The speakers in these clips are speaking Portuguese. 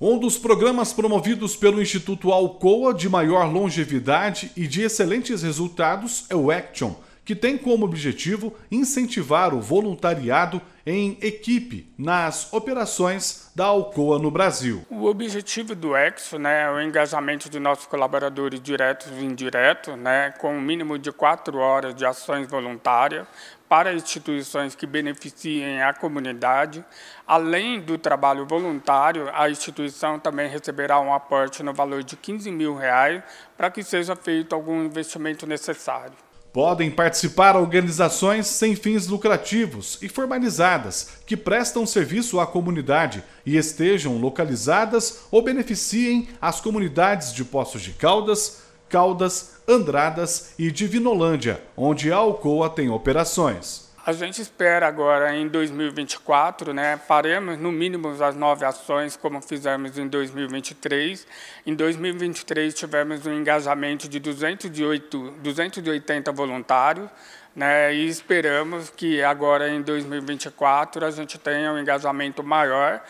um dos programas promovidos pelo Instituto Alcoa de maior longevidade e de excelentes resultados é o Action que tem como objetivo incentivar o voluntariado em equipe nas operações da Alcoa no Brasil. O objetivo do Exo né, é o engajamento de nossos colaboradores diretos e indiretos, né, com um mínimo de quatro horas de ações voluntárias para instituições que beneficiem a comunidade. Além do trabalho voluntário, a instituição também receberá um aporte no valor de 15 mil reais para que seja feito algum investimento necessário. Podem participar organizações sem fins lucrativos e formalizadas que prestam serviço à comunidade e estejam localizadas ou beneficiem as comunidades de Poços de Caldas, Caldas, Andradas e Divinolândia, onde a Alcoa tem operações. A gente espera agora em 2024, né, paremos no mínimo as nove ações como fizemos em 2023. Em 2023 tivemos um engajamento de 208, 280 voluntários, né, e esperamos que agora em 2024 a gente tenha um engajamento maior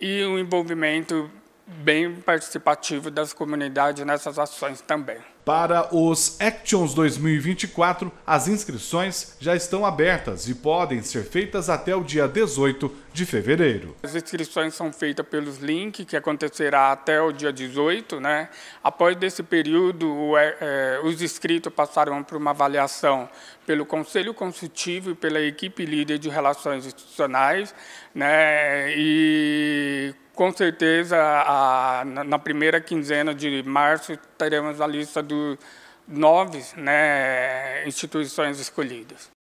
e um envolvimento bem participativo das comunidades nessas ações também. Para os Actions 2024, as inscrições já estão abertas e podem ser feitas até o dia 18 de fevereiro. As inscrições são feitas pelos links, que acontecerá até o dia 18. Né? Após desse período, é, é, os inscritos passaram por uma avaliação pelo Conselho Consultivo e pela equipe líder de relações institucionais. Né? E com certeza, a, na primeira quinzena de março, teremos a lista dos nove né, instituições escolhidas.